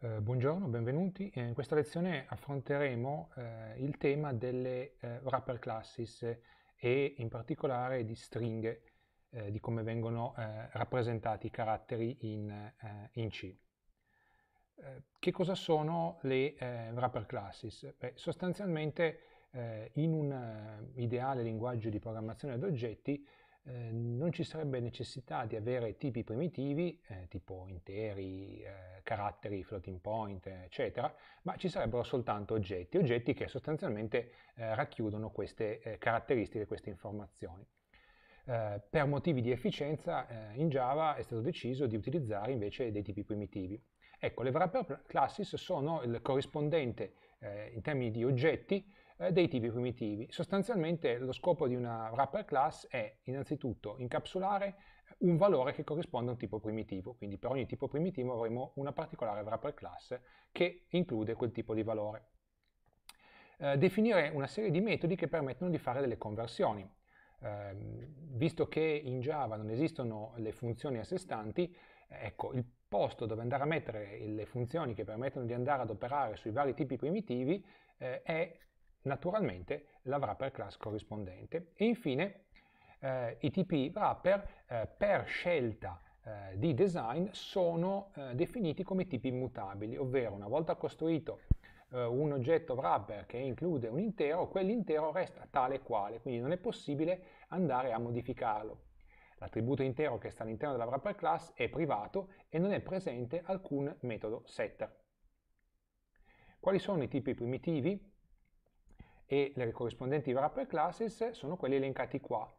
Eh, buongiorno, benvenuti. Eh, in questa lezione affronteremo eh, il tema delle eh, wrapper classes e in particolare di stringhe, eh, di come vengono eh, rappresentati i caratteri in, in C. che cosa sono le wrapper classes? Beh, sostanzialmente in un ideale linguaggio di programmazione ad oggetti eh, non ci sarebbe necessità di avere tipi primitivi, eh, tipo interi, eh, caratteri, floating point, eccetera, ma ci sarebbero soltanto oggetti, oggetti che sostanzialmente eh, racchiudono queste eh, caratteristiche, queste informazioni. per motivi di efficienza in Java è stato deciso di utilizzare invece dei tipi primitivi. Ecco, le wrapper classes sono il corrispondente in termini di oggetti eh, dei tipi primitivi. Sostanzialmente lo scopo di una wrapper class è innanzitutto incapsulare un valore che corrisponde a un tipo primitivo, quindi per ogni tipo primitivo avremo una particolare wrapper class che include quel tipo di valore. Eh, definire una serie di metodi che permettono di fare delle conversioni. Eh, visto che in Java non esistono le funzioni a sé stanti, ecco, il posto dove andare a mettere le funzioni che permettono di andare ad operare sui vari tipi primitivi eh, è naturalmente la wrapper class corrispondente. E infine eh, i tipi wrapper eh, per scelta eh, di design sono eh, definiti come tipi immutabili, ovvero una volta costruito eh, un oggetto wrapper che include un intero, quell'intero resta tale e quale, quindi non è possibile andare a modificarlo. L'attributo intero che sta all'interno della wrapper class è privato e non è presente alcun metodo setter. Quali sono i tipi primitivi? e le corrispondenti wrapper classes sono quelli elencati qua.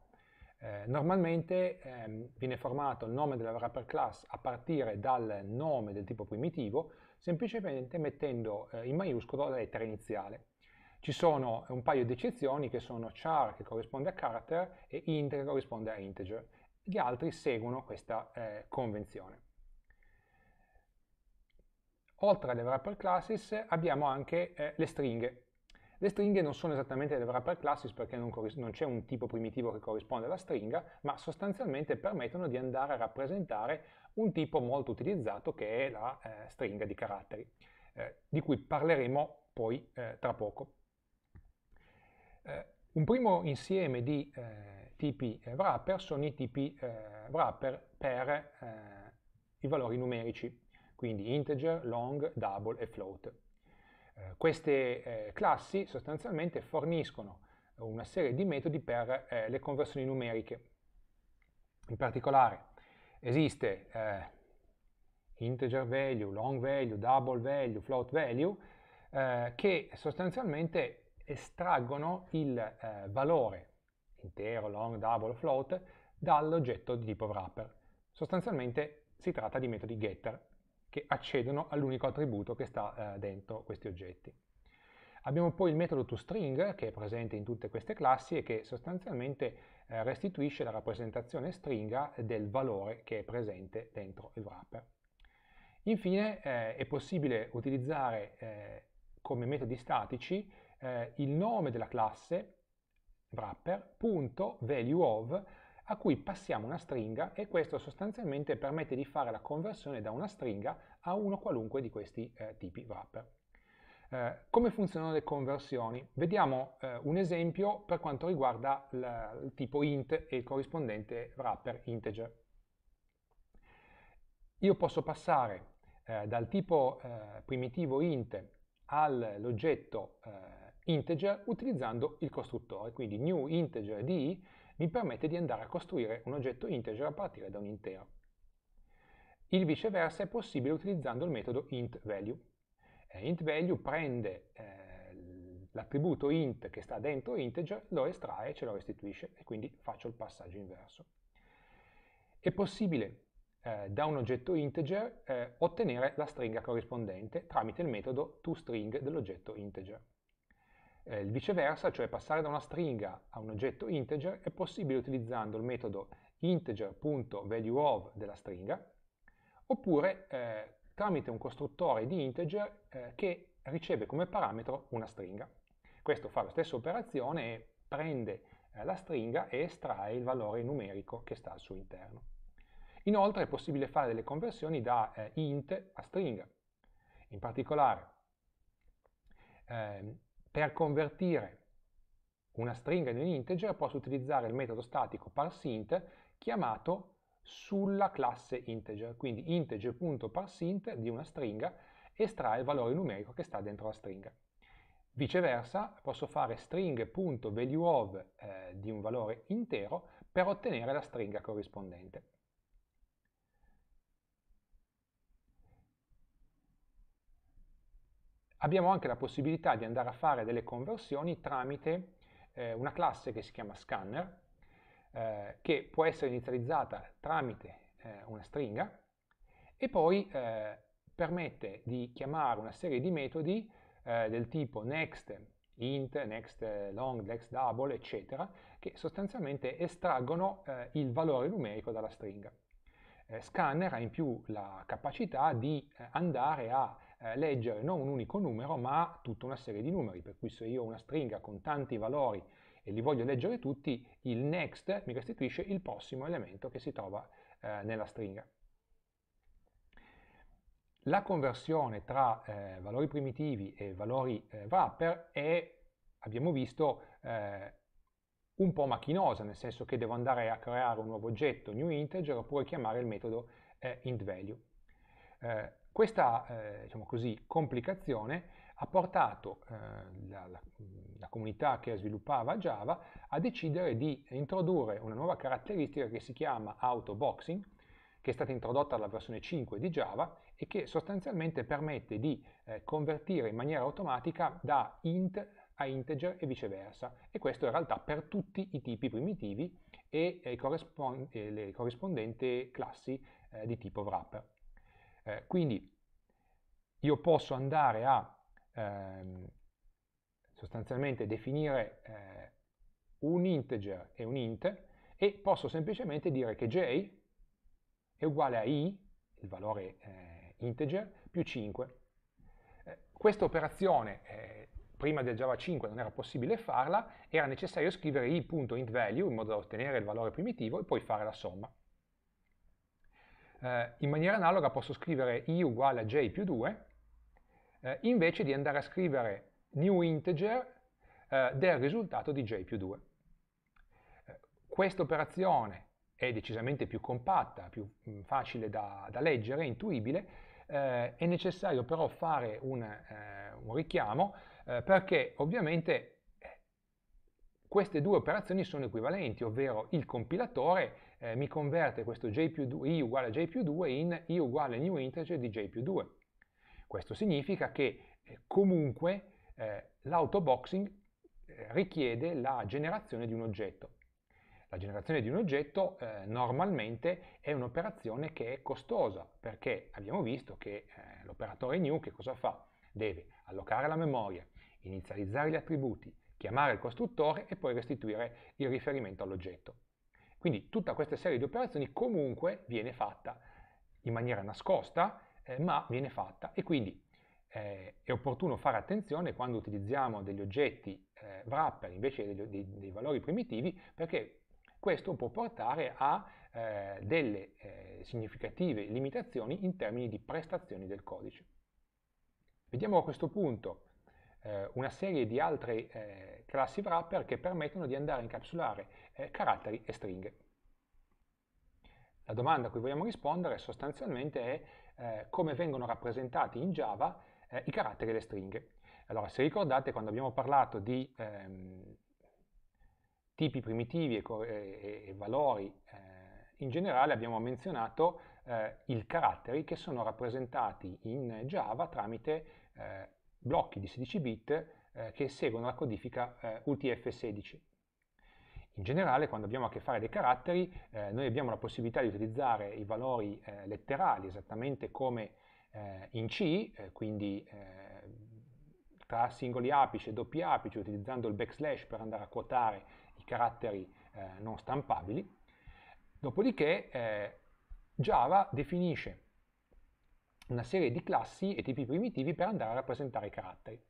Eh, normalmente ehm, viene formato il nome della wrapper class a partire dal nome del tipo primitivo, semplicemente mettendo eh, in maiuscolo la lettera iniziale. Ci sono un paio di eccezioni che sono char che corrisponde a character e int che corrisponde a integer. Gli altri seguono questa eh, convenzione. Oltre alle wrapper classes abbiamo anche eh, le stringhe le stringhe non sono esattamente delle wrapper classes perché non, non c'è un tipo primitivo che corrisponde alla stringa, ma sostanzialmente permettono di andare a rappresentare un tipo molto utilizzato che è la eh, stringa di caratteri, eh, di cui parleremo poi eh, tra poco. Eh, un primo insieme di eh, tipi eh, wrapper sono i tipi wrapper per i valori numerici, quindi integer, long, double e float. Eh, queste eh, classi sostanzialmente forniscono una serie di metodi per eh, le conversioni numeriche. In particolare esiste eh, integer value, long value, double value, float value, eh, che sostanzialmente estraggono il valore intero, long, double, float dall'oggetto di tipo wrapper. Sostanzialmente si tratta di metodi getter che accedono all'unico attributo che sta eh, dentro questi oggetti. Abbiamo poi il metodo toString che è presente in tutte queste classi e che sostanzialmente eh, restituisce la rappresentazione stringa del valore che è presente dentro il wrapper. Infine eh, è possibile utilizzare eh, come metodi statici eh, il nome della classe wrapper.valueOf a cui passiamo una stringa e questo sostanzialmente permette di fare la conversione da una stringa a uno qualunque di questi eh, tipi wrapper. Eh, come funzionano le conversioni? Vediamo eh, un esempio per quanto riguarda la, il tipo int e il corrispondente wrapper integer. Io posso passare eh, dal tipo eh, primitivo int all'oggetto eh, integer utilizzando il costruttore, quindi new integer di mi permette di andare a costruire un oggetto integer a partire da un intero. Il viceversa è possibile utilizzando il metodo intValue. Eh, intValue prende eh, l'attributo int che sta dentro integer, lo estrae e ce lo restituisce e quindi faccio il passaggio inverso. È possibile eh, da un oggetto integer eh, ottenere la stringa corrispondente tramite il metodo toString dell'oggetto integer. Eh, il viceversa, cioè passare da una stringa a un oggetto integer, è possibile utilizzando il metodo integer.valueOf della stringa, oppure eh, tramite un costruttore di integer eh, che riceve come parametro una stringa. Questo fa la stessa operazione e prende eh, la stringa e estrae il valore numerico che sta al suo interno. Inoltre è possibile fare delle conversioni da eh, int a stringa. In particolare, ehm, per convertire una stringa in un integer posso utilizzare il metodo statico parseInt chiamato sulla classe integer, quindi integer.parseInt di una stringa estrae il valore numerico che sta dentro la stringa. Viceversa posso fare string.valueOf eh, di un valore intero per ottenere la stringa corrispondente. abbiamo anche la possibilità di andare a fare delle conversioni tramite eh, una classe che si chiama scanner, eh, che può essere inizializzata tramite eh, una stringa e poi eh, permette di chiamare una serie di metodi eh, del tipo next int, next long, next double, eccetera, che sostanzialmente estraggono eh, il valore numerico dalla stringa. Eh, scanner ha in più la capacità di andare a eh, leggere non un unico numero ma tutta una serie di numeri, per cui se io ho una stringa con tanti valori e li voglio leggere tutti, il next mi restituisce il prossimo elemento che si trova eh, nella stringa. La conversione tra eh, valori primitivi e valori wrapper eh, è, abbiamo visto, eh, un po' macchinosa, nel senso che devo andare a creare un nuovo oggetto new integer oppure chiamare il metodo eh, int value. Eh, questa eh, diciamo così, complicazione ha portato eh, la, la, la, comunità che sviluppava Java a decidere di introdurre una nuova caratteristica che si chiama autoboxing, che è stata introdotta alla versione 5 di Java e che sostanzialmente permette di eh, convertire in maniera automatica da int a integer e viceversa e questo in realtà per tutti i tipi primitivi e, e, corrispond e le corrispondenti classi eh, di tipo wrapper. Eh, quindi io posso andare a ehm, sostanzialmente definire eh, un integer e un int e posso semplicemente dire che j è uguale a i, il valore eh, integer, più 5. Eh, questa operazione eh, prima del Java 5 non era possibile farla, era necessario scrivere i.intValue in modo da ottenere il valore primitivo e poi fare la somma. Eh, in maniera analoga posso scrivere i uguale a j più 2, eh, invece di andare a scrivere new integer eh, del risultato di j più 2. Eh, questa operazione è decisamente più compatta, più mm, facile da, da leggere, intuibile, eh, è necessario però fare un, eh, un richiamo eh, perché ovviamente eh, queste due operazioni sono equivalenti, ovvero il compilatore eh, mi converte questo j più 2, i uguale a j più 2 in i uguale new integer di j più 2. Questo significa che eh, comunque eh, l'autoboxing eh, richiede la generazione di un oggetto. La generazione di un oggetto eh, normalmente è un'operazione che è costosa perché abbiamo visto che eh, l'operatore new che cosa fa? Deve allocare la memoria, inizializzare gli attributi, chiamare il costruttore e poi restituire il riferimento all'oggetto. Quindi tutta questa serie di operazioni comunque viene fatta in maniera nascosta, eh, ma viene fatta e quindi eh, è opportuno fare attenzione quando utilizziamo degli oggetti eh, wrapper invece degli, dei, dei, valori primitivi perché questo può portare a eh, delle eh, significative limitazioni in termini di prestazioni del codice. Vediamo a questo punto eh, una serie di altre eh, classi wrapper che permettono di andare a incapsulare eh, caratteri e stringhe. La domanda a cui vogliamo rispondere sostanzialmente è eh, come vengono rappresentati in Java eh, i caratteri e le stringhe. Allora, se ricordate, quando abbiamo parlato di ehm, tipi primitivi e, e, e valori eh, in generale, abbiamo menzionato eh, i caratteri che sono rappresentati in Java tramite eh, blocchi di 16 bit che seguono la codifica UTF-16. In generale, quando abbiamo a che fare dei caratteri, eh, noi abbiamo la possibilità di utilizzare i valori eh, letterali esattamente come eh, in C, eh, quindi eh, tra singoli apici e doppi apici, utilizzando il backslash per andare a quotare i caratteri eh, non stampabili. Dopodiché Java definisce una serie di classi e tipi primitivi per andare a rappresentare i caratteri.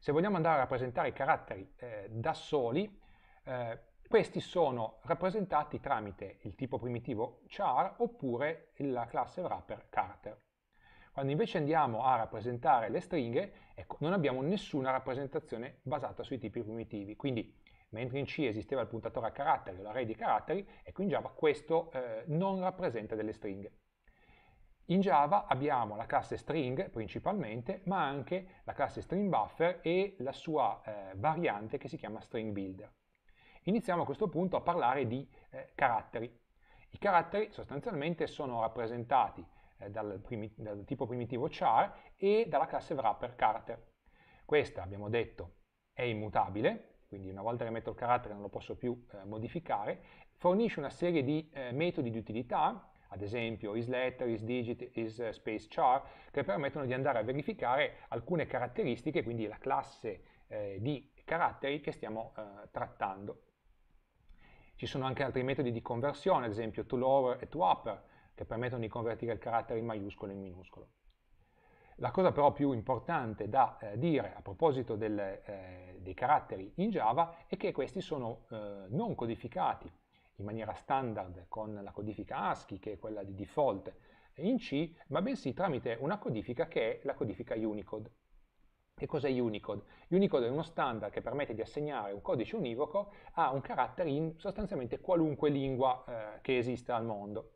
Se vogliamo andare a rappresentare i caratteri da soli, eh, questi sono rappresentati tramite il tipo primitivo char oppure la classe wrapper charter. Quando invece andiamo a rappresentare le stringhe, ecco, non abbiamo nessuna rappresentazione basata sui tipi primitivi. Quindi, mentre in C esisteva il puntatore a caratteri o l'array di caratteri, ecco in Java questo eh, non rappresenta delle stringhe. In Java abbiamo la classe string principalmente, ma anche la classe string buffer e la sua eh, variante che si chiama string builder. Iniziamo a questo punto a parlare di eh, caratteri. I caratteri sostanzialmente sono rappresentati eh, dal, dal, tipo primitivo char e dalla classe wrapper character. Questa, abbiamo detto, è immutabile, quindi una volta che metto il carattere non lo posso più eh, modificare, fornisce una serie di eh, metodi di utilità, ad esempio isLetter, isDigit, isSpaceChar, eh, che permettono di andare a verificare alcune caratteristiche, quindi la classe eh, di caratteri che stiamo eh, trattando. Ci sono anche altri metodi di conversione, ad esempio to lower e to upper, che permettono di convertire il carattere in maiuscolo e in minuscolo. La cosa però più importante da eh, dire a proposito del, eh, dei caratteri in Java è che questi sono eh, non codificati in maniera standard con la codifica ASCII, che è quella di default in C, ma bensì tramite una codifica che è la codifica Unicode. Che cos'è Unicode? Unicode è uno standard che permette di assegnare un codice univoco a un carattere in sostanzialmente qualunque lingua eh, che esista al mondo.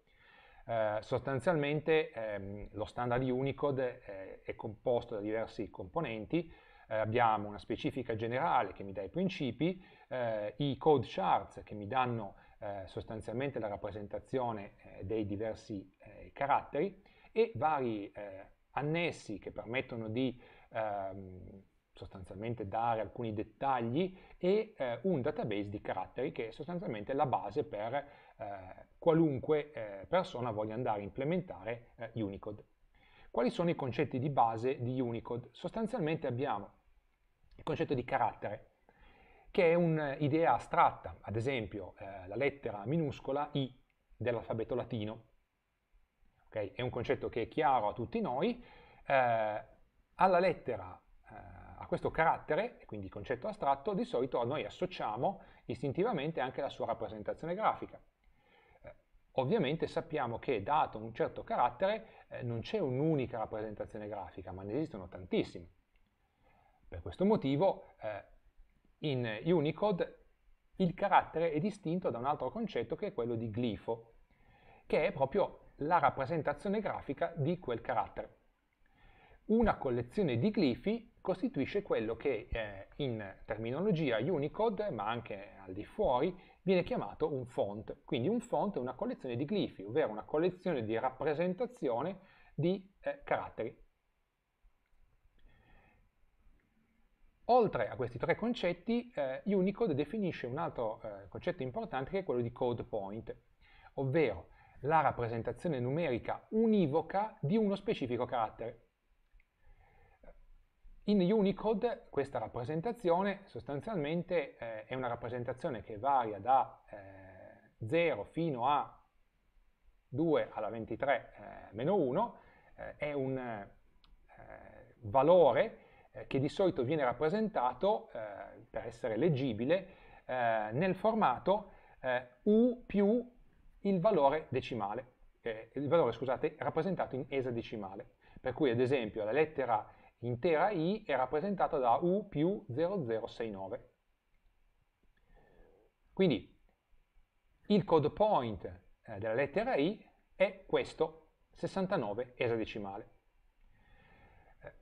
Eh, sostanzialmente ehm, lo standard Unicode eh, è composto da diversi componenti, eh, abbiamo una specifica generale che mi dà i principi, eh, i code charts che mi danno eh, sostanzialmente la rappresentazione dei diversi caratteri e vari annessi che permettono di ehm, sostanzialmente dare alcuni dettagli e eh, un database di caratteri che è sostanzialmente la base per eh, qualunque eh, persona voglia andare a implementare eh, Unicode. Quali sono i concetti di base di Unicode? Sostanzialmente abbiamo il concetto di carattere, che è un'idea eh, astratta, ad esempio eh, la lettera minuscola I dell'alfabeto latino. Okay? È un concetto che è chiaro a tutti noi, alla lettera, eh, a questo carattere, quindi concetto astratto, di solito noi associamo istintivamente anche la sua rappresentazione grafica. Eh, ovviamente sappiamo che dato un certo carattere eh, non c'è un'unica rappresentazione grafica, ma ne esistono tantissime. Per questo motivo eh, in Unicode il carattere è distinto da un altro concetto che è quello di glifo, che è proprio la rappresentazione grafica di quel carattere. Una collezione di glifi costituisce quello che eh, in terminologia Unicode, ma anche al di fuori, viene chiamato un font. Quindi un font è una collezione di glifi, ovvero una collezione di rappresentazione di eh, caratteri. Oltre a questi tre concetti, eh, Unicode definisce un altro eh, concetto importante che è quello di code point, ovvero la rappresentazione numerica univoca di uno specifico carattere. In Unicode questa rappresentazione sostanzialmente eh, è una rappresentazione che varia da eh, 0 fino a 2 alla 23 eh, meno 1, eh, è un eh, valore eh, che di solito viene rappresentato, per essere leggibile, nel formato U più il valore decimale, il valore scusate, rappresentato in esadecimale. Per cui ad esempio la lettera intera I è rappresentata da U più 0069. Quindi il code point eh, della lettera I è questo 69 esadecimale. Eh,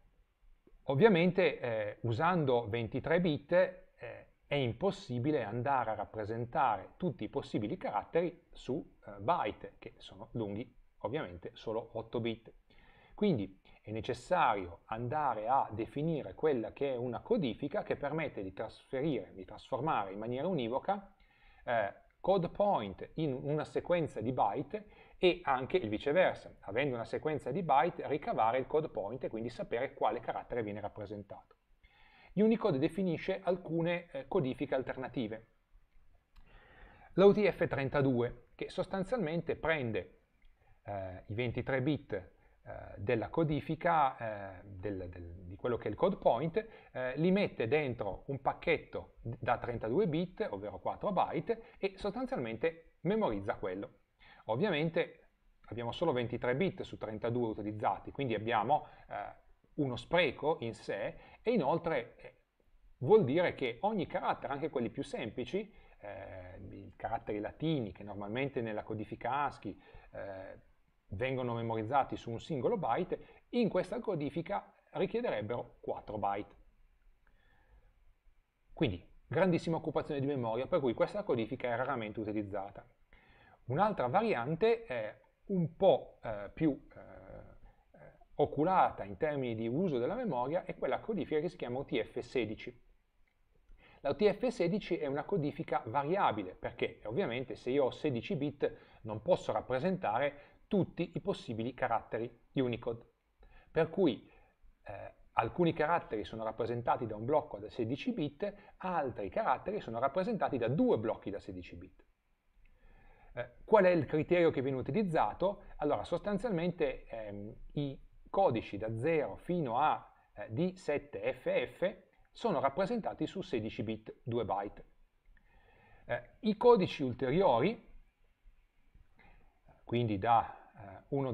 ovviamente eh, usando 23 bit eh, è impossibile andare a rappresentare tutti i possibili caratteri su byte, che sono lunghi ovviamente solo 8 bit. Quindi è necessario andare a definire quella che è una codifica che permette di trasferire, di trasformare in maniera univoca eh, code point in una sequenza di byte e anche il viceversa, avendo una sequenza di byte ricavare il code point e quindi sapere quale carattere viene rappresentato. Unicode definisce alcune eh, codifiche alternative. L'OTF32 che sostanzialmente prende eh, i 23 bit eh, della codifica eh, del, del, di quello che è il code point, eh, li mette dentro un pacchetto da 32 bit, ovvero 4 byte, e sostanzialmente memorizza quello. Ovviamente abbiamo solo 23 bit su 32 utilizzati, quindi abbiamo eh, uno spreco in sé e inoltre eh, vuol dire che ogni carattere, anche quelli più semplici, eh, i caratteri latini che normalmente nella codifica ASCII vengono memorizzati su un singolo byte, in questa codifica richiederebbero 4 byte. Quindi grandissima occupazione di memoria, per cui questa codifica è raramente utilizzata. Un'altra variante è un po' eh, più eh, oculata in termini di uso della memoria è quella codifica che si chiama utf 16 La utf 16 è una codifica variabile perché ovviamente se io ho 16 bit non posso rappresentare tutti i possibili caratteri Unicode. Per cui eh, alcuni caratteri sono rappresentati da un blocco da 16 bit, altri caratteri sono rappresentati da due blocchi da 16 bit. Eh, qual è il criterio che viene utilizzato? Allora, sostanzialmente ehm, i codici da 0 fino a eh, D7FF sono rappresentati su 16 bit, 2 byte. Eh, I codici ulteriori quindi da eh, 1000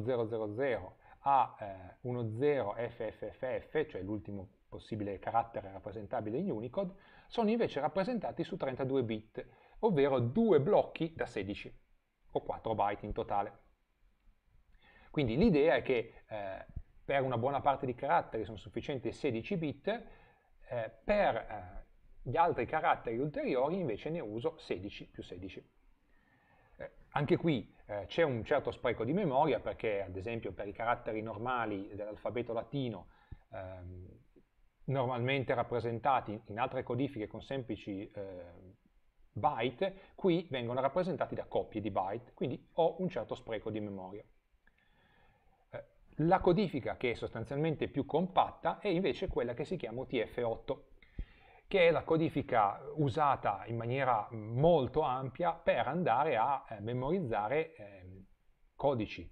a eh, 10 cioè l'ultimo possibile carattere rappresentabile in Unicode, sono invece rappresentati su 32 bit, ovvero due blocchi da 16 o 4 byte in totale. Quindi l'idea è che eh, per una buona parte di caratteri sono sufficienti 16 bit, eh, per eh, gli altri caratteri ulteriori invece ne uso 16 più 16. Anche qui eh, c'è un certo spreco di memoria perché ad esempio per i caratteri normali dell'alfabeto latino ehm, normalmente rappresentati in altre codifiche con semplici eh, byte, qui vengono rappresentati da coppie di byte, quindi ho un certo spreco di memoria. Eh, la codifica che è sostanzialmente più compatta è invece quella che si chiama UTF-8, che è la codifica usata in maniera molto ampia per andare a eh, memorizzare ehm, eh, codici,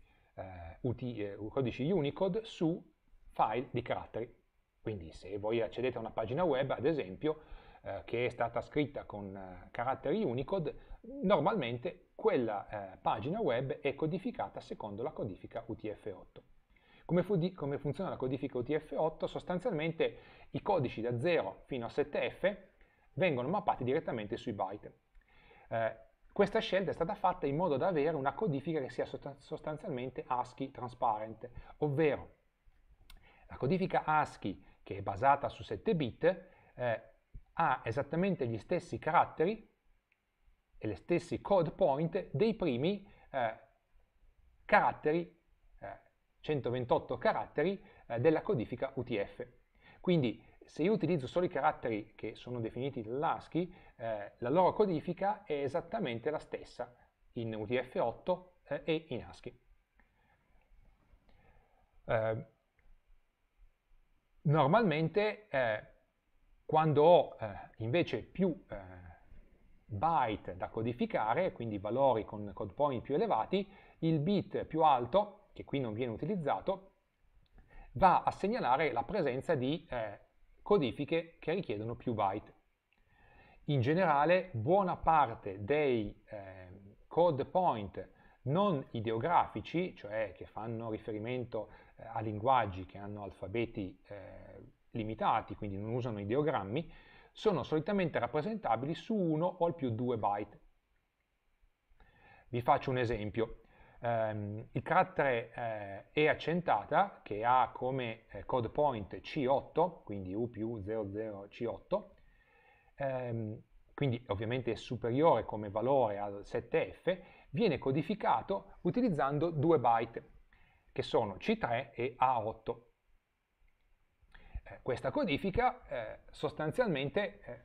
uti, eh, codici Unicode su file di caratteri. Quindi se voi accedete a una pagina web, ad esempio, eh, che è stata scritta con eh, caratteri Unicode, normalmente quella eh, pagina web è codificata secondo la codifica UTF-8. Come, fu di, come funziona la codifica UTF-8? Sostanzialmente i codici da 0 fino a 7F vengono mappati direttamente sui byte. Eh, questa scelta è stata fatta in modo da avere una codifica che sia sostanzialmente ASCII transparent, ovvero la codifica ASCII che è basata su 7 bit eh, ha esattamente gli stessi caratteri e gli stessi code point dei primi eh, caratteri 128 caratteri eh, della codifica UTF. Quindi se io utilizzo solo i caratteri che sono definiti dall'ASCII, eh, la loro codifica è esattamente la stessa in UTF-8 eh, e in ASCII. Eh, normalmente eh, quando ho eh, invece più byte da codificare, quindi valori con code point più elevati, il bit più alto che qui non viene utilizzato, va a segnalare la presenza di eh, codifiche che richiedono più byte. In generale, buona parte dei eh, code point non ideografici, cioè che fanno riferimento eh, a linguaggi che hanno alfabeti eh, limitati, quindi non usano ideogrammi, sono solitamente rappresentabili su uno o al più due byte. Vi faccio un esempio ehm, il carattere eh, E accentata che ha come eh, code point C8, quindi U più 00C8, ehm, quindi ovviamente è superiore come valore al 7F, viene codificato utilizzando due byte, che sono C3 e A8. Eh, questa codifica eh, sostanzialmente eh,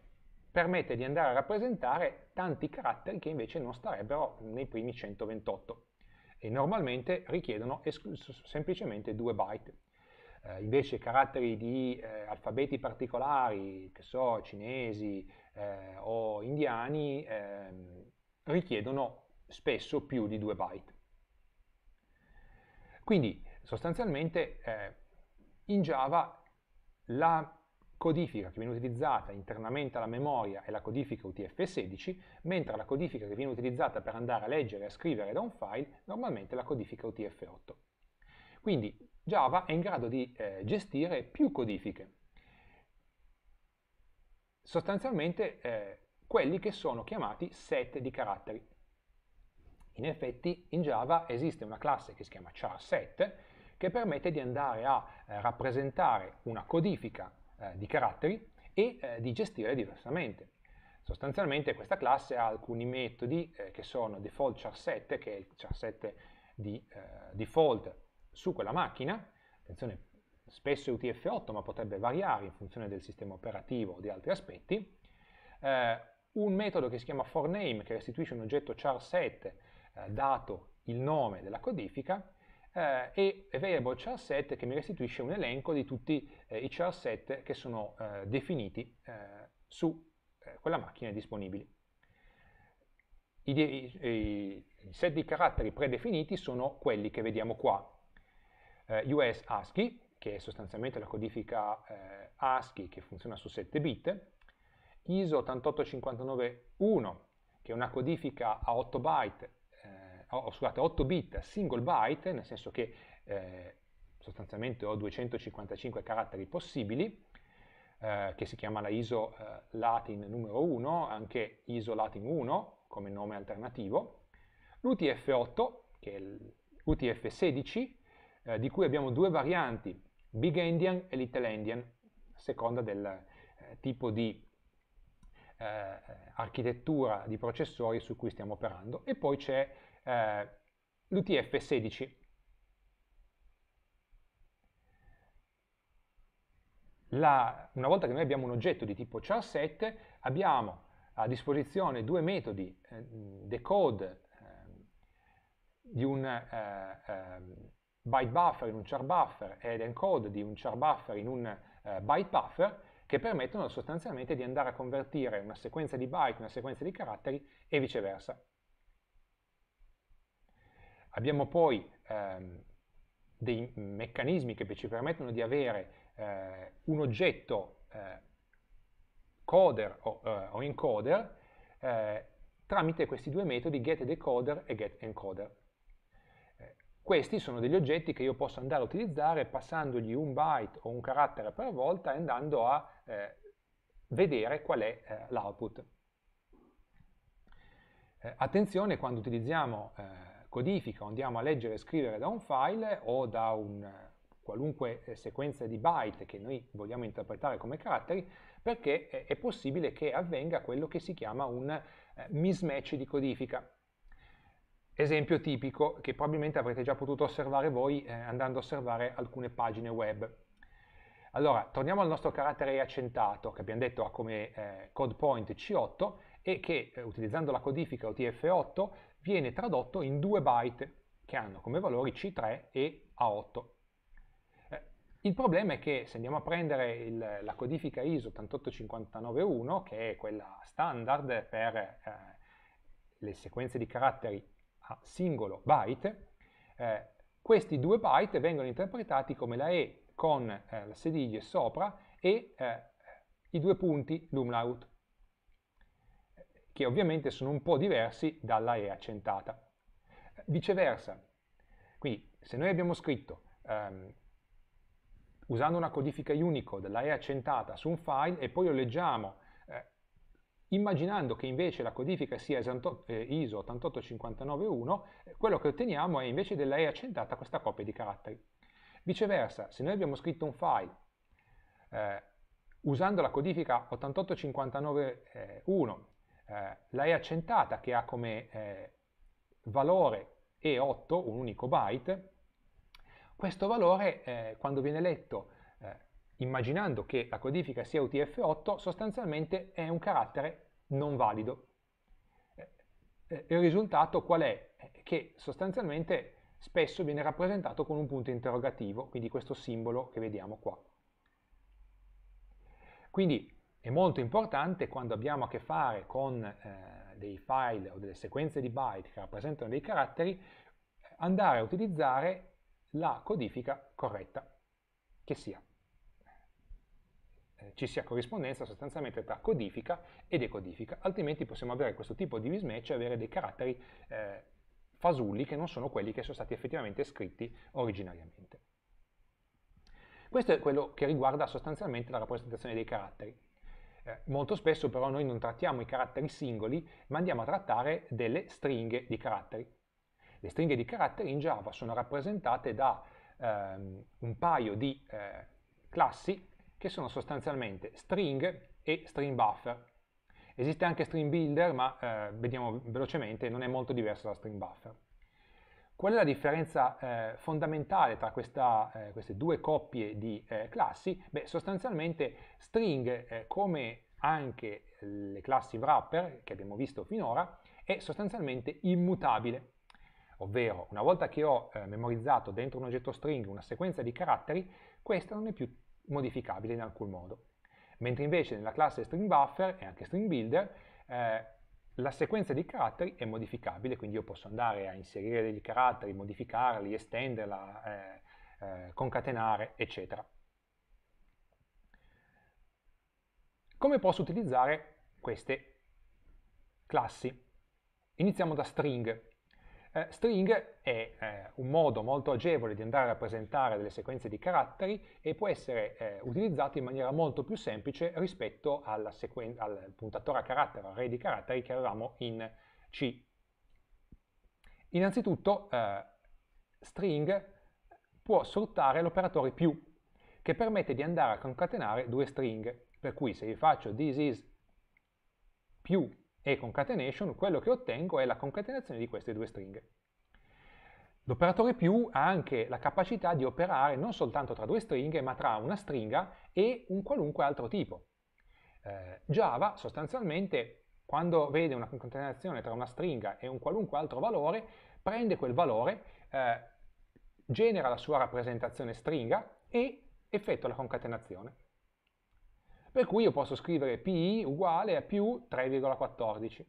permette di andare a rappresentare tanti caratteri che invece non starebbero nei primi 128 e normalmente richiedono semplicemente 2 byte. Eh, invece caratteri di eh, alfabeti particolari, che so, cinesi eh, o indiani, ehm, richiedono spesso più di 2 byte. Quindi sostanzialmente eh, in Java la codifica che viene utilizzata internamente alla memoria è la codifica UTF-16, mentre la codifica che viene utilizzata per andare a leggere e a scrivere da un file normalmente è la codifica UTF-8. Quindi Java è in grado di eh, gestire più codifiche, sostanzialmente eh, quelli che sono chiamati set di caratteri. In effetti in Java esiste una classe che si chiama charSet che permette di andare a eh, rappresentare una codifica eh, di caratteri e eh, di gestire diversamente. Sostanzialmente questa classe ha alcuni metodi eh, che sono default char7, che è il char7 di eh, default su quella macchina, attenzione spesso è UTF-8 ma potrebbe variare in funzione del sistema operativo o di altri aspetti, eh, un metodo che si chiama forName che restituisce un oggetto char7 eh, dato il nome della codifica eh, e variable char che mi restituisce un elenco di tutti eh, i char set che sono eh, definiti eh, su eh, quella macchina disponibili. I, i, I, set di caratteri predefiniti sono quelli che vediamo qua. Eh, US ASCII, che è sostanzialmente la codifica ASCII che funziona su 7 bit, ISO 88591, che è una codifica a 8 byte ho, scusate, 8 bit single byte, nel senso che eh, sostanzialmente ho 255 caratteri possibili, eh, che si chiama la ISO eh, Latin numero 1, anche ISO Latin 1 come nome alternativo, l'UTF-8, che è l'UTF-16, eh, di cui abbiamo due varianti, Big Endian e Little Endian, a seconda del eh, tipo di eh, architettura di processori su cui stiamo operando e poi c'è eh, l'UTF 16. La, una volta che noi abbiamo un oggetto di tipo char7, abbiamo a disposizione due metodi, eh, decode eh, di un eh, ehm, byte buffer in un char buffer ed encode di un char buffer in un eh, byte buffer, che permettono sostanzialmente di andare a convertire una sequenza di byte in una sequenza di caratteri e viceversa. Abbiamo poi ehm, dei meccanismi che ci permettono di avere eh, un oggetto eh, coder o, eh, o encoder eh, tramite questi due metodi getDecoder e getEncoder. Eh, questi sono degli oggetti che io posso andare a utilizzare passandogli un byte o un carattere per volta e andando a eh, vedere qual è l'output. attenzione quando utilizziamo codifica andiamo a leggere e scrivere da un file o da un eh, qualunque eh, sequenza di byte che noi vogliamo interpretare come caratteri, perché è possibile che avvenga quello che si chiama un eh, mismatch di codifica. Esempio tipico che probabilmente avrete già potuto osservare voi andando a osservare alcune pagine web. Allora, torniamo al nostro carattere accentato, che abbiamo detto ha come code point C8, e che utilizzando la codifica UTF-8 viene tradotto in due byte che hanno come valori C3 e A8. Eh, il problema è che se andiamo a prendere il, la codifica ISO 88591, che è quella standard per eh, le sequenze di caratteri a singolo byte, eh, questi due byte vengono interpretati come la E con eh, la sediglia sopra e eh, i due punti, l'umlaut che ovviamente sono un po' diversi dalla E accentata. Viceversa, quindi se noi abbiamo scritto ehm, usando una codifica Unicode la E accentata su un file e poi lo leggiamo eh, immaginando che invece la codifica sia eh, ISO 88591, quello che otteniamo è invece della E accentata questa coppia di caratteri. Viceversa, se noi abbiamo scritto un file eh, usando la codifica 88591 eh, la E accentata che ha come eh, valore E8, un unico byte, questo valore eh, quando viene letto eh, immaginando che la codifica sia UTF8 sostanzialmente è un carattere non valido. Eh, eh, il risultato qual è? Che sostanzialmente spesso viene rappresentato con un punto interrogativo, quindi questo simbolo che vediamo qua. Quindi è molto importante quando abbiamo a che fare con eh, dei file o delle sequenze di byte che rappresentano dei caratteri, andare a utilizzare la codifica corretta, che sia. Eh, ci sia corrispondenza sostanzialmente tra codifica e decodifica, altrimenti possiamo avere questo tipo di mismatch e avere dei caratteri eh, fasulli che non sono quelli che sono stati effettivamente scritti originariamente. Questo è quello che riguarda sostanzialmente la rappresentazione dei caratteri. Eh, molto spesso però noi non trattiamo i caratteri singoli, ma andiamo a trattare delle stringhe di caratteri. Le stringhe di caratteri in Java sono rappresentate da ehm, un paio di eh, classi che sono sostanzialmente string e string buffer. Esiste anche string builder, ma eh, vediamo velocemente, non è molto diverso da string buffer. Qual è la differenza eh, fondamentale tra questa, eh, queste due coppie di eh, classi? Beh, sostanzialmente string, eh, come anche le classi wrapper che abbiamo visto finora, è sostanzialmente immutabile. Ovvero, una volta che ho eh, memorizzato dentro un oggetto string una sequenza di caratteri, questa non è più modificabile in alcun modo. Mentre invece nella classe string buffer e anche string builder, eh, la sequenza di caratteri è modificabile, quindi io posso andare a inserire degli caratteri, modificarli, estenderla, eh, eh, concatenare, eccetera. Come posso utilizzare queste classi? Iniziamo da string. Eh, string è eh, un modo molto agevole di andare a rappresentare delle sequenze di caratteri e può essere eh, utilizzato in maniera molto più semplice rispetto al puntatore a carattere, array di caratteri che avevamo in C. Innanzitutto eh, string può sfruttare l'operatore più, che permette di andare a concatenare due string, per cui se io faccio this is più e concatenation, quello che ottengo è la concatenazione di queste due stringhe. L'operatore più ha anche la capacità di operare non soltanto tra due stringhe, ma tra una stringa e un qualunque altro tipo. Eh, Java sostanzialmente quando vede una concatenazione tra una stringa e un qualunque altro valore, prende quel valore, eh, genera la sua rappresentazione stringa e effettua la concatenazione. Per cui io posso scrivere pi uguale a più 3,14,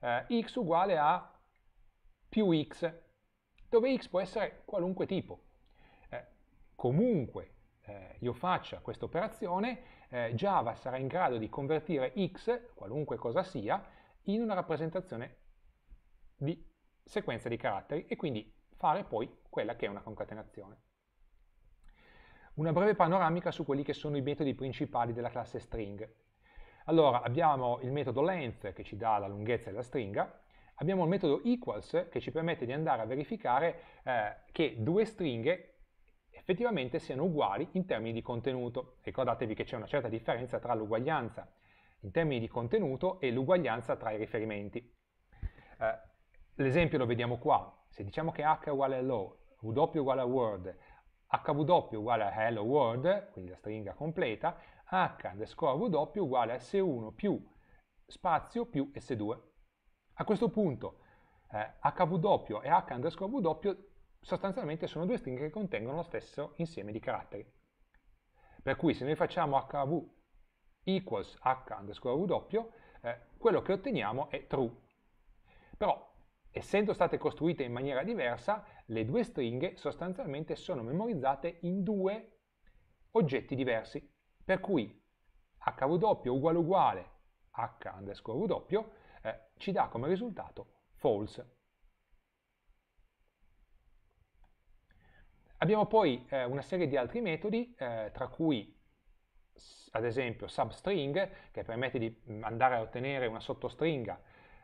eh, x uguale a più x, dove x può essere qualunque tipo. Eh, comunque eh, io faccia questa operazione, eh, Java sarà in grado di convertire x, qualunque cosa sia, in una rappresentazione di sequenza di caratteri e quindi fare poi quella che è una concatenazione una breve panoramica su quelli che sono i metodi principali della classe string. Allora, abbiamo il metodo length che ci dà la lunghezza della stringa, abbiamo il metodo equals che ci permette di andare a verificare eh, che due stringhe effettivamente siano uguali in termini di contenuto. Ricordatevi che c'è una certa differenza tra l'uguaglianza in termini di contenuto e l'uguaglianza tra i riferimenti. Eh, L'esempio lo vediamo qua. Se diciamo che h è uguale a low, w uguale a word hw uguale a hello world, quindi la stringa completa, h underscore w uguale a s1 più spazio più s2. A questo punto eh, hw e h underscore w sostanzialmente sono due stringhe che contengono lo stesso insieme di caratteri. Per cui se noi facciamo hw equals h underscore w, eh, quello che otteniamo è true. Però, essendo state costruite in maniera diversa, le due stringhe sostanzialmente sono memorizzate in due oggetti diversi, per cui hw uguale uguale h underscore w eh, ci dà come risultato false. Abbiamo poi eh, una serie di altri metodi, eh, tra cui ad esempio substring, che permette di mm, andare a ottenere una sottostringa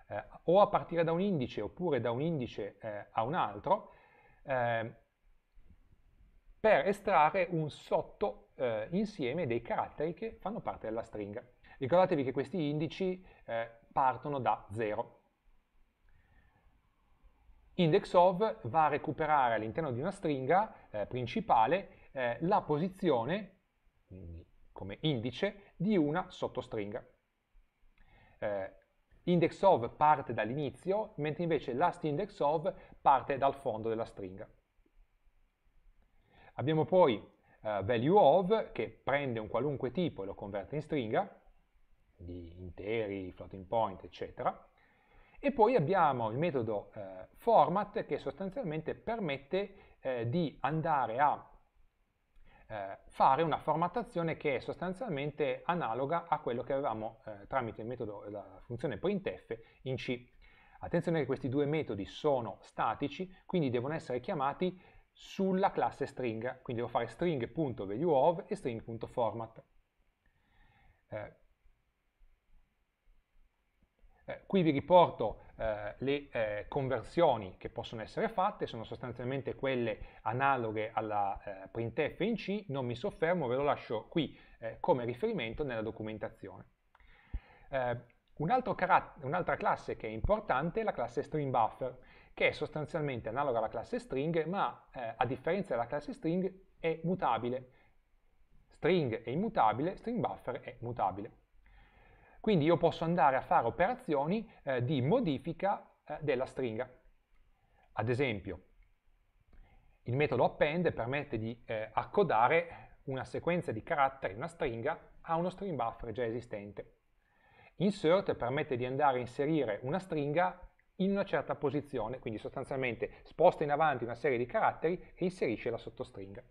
eh, o a partire da un indice oppure da un indice eh, a un altro, Ehm, per estrarre un sotto eh, insieme dei caratteri che fanno parte della stringa. Ricordatevi che questi indici eh, partono da 0. Index va a recuperare all'interno di una stringa eh, principale eh, la posizione, come indice, di una sottostringa. Eh, index parte dall'inizio, mentre invece last index of parte dal fondo della stringa. Abbiamo poi eh, value of che prende un qualunque tipo e lo converte in stringa, di interi, floating point, eccetera. E poi abbiamo il metodo eh, format che sostanzialmente permette eh, di andare a eh, fare una formattazione che è sostanzialmente analoga a quello che avevamo eh, tramite il metodo, la funzione printf in C Attenzione che questi due metodi sono statici, quindi devono essere chiamati sulla classe string, quindi devo fare string.valueOf e string.format. Eh, eh qui vi riporto eh, le eh, conversioni che possono essere fatte, sono sostanzialmente quelle analoghe alla eh, printf in C, non mi soffermo, ve lo lascio qui eh, come riferimento nella documentazione. Un'altra classe che è importante è la classe string buffer, che è sostanzialmente analoga alla classe string, ma eh, a differenza della classe string è mutabile. String è immutabile, string buffer è mutabile. Quindi io posso andare a fare operazioni eh, di modifica eh, della stringa. Ad esempio, il metodo append permette di eh, accodare una sequenza di caratteri, una stringa, a uno string buffer già esistente. Insert permette di andare a inserire una stringa in una certa posizione, quindi sostanzialmente sposta in avanti una serie di caratteri e inserisce la sottostringa.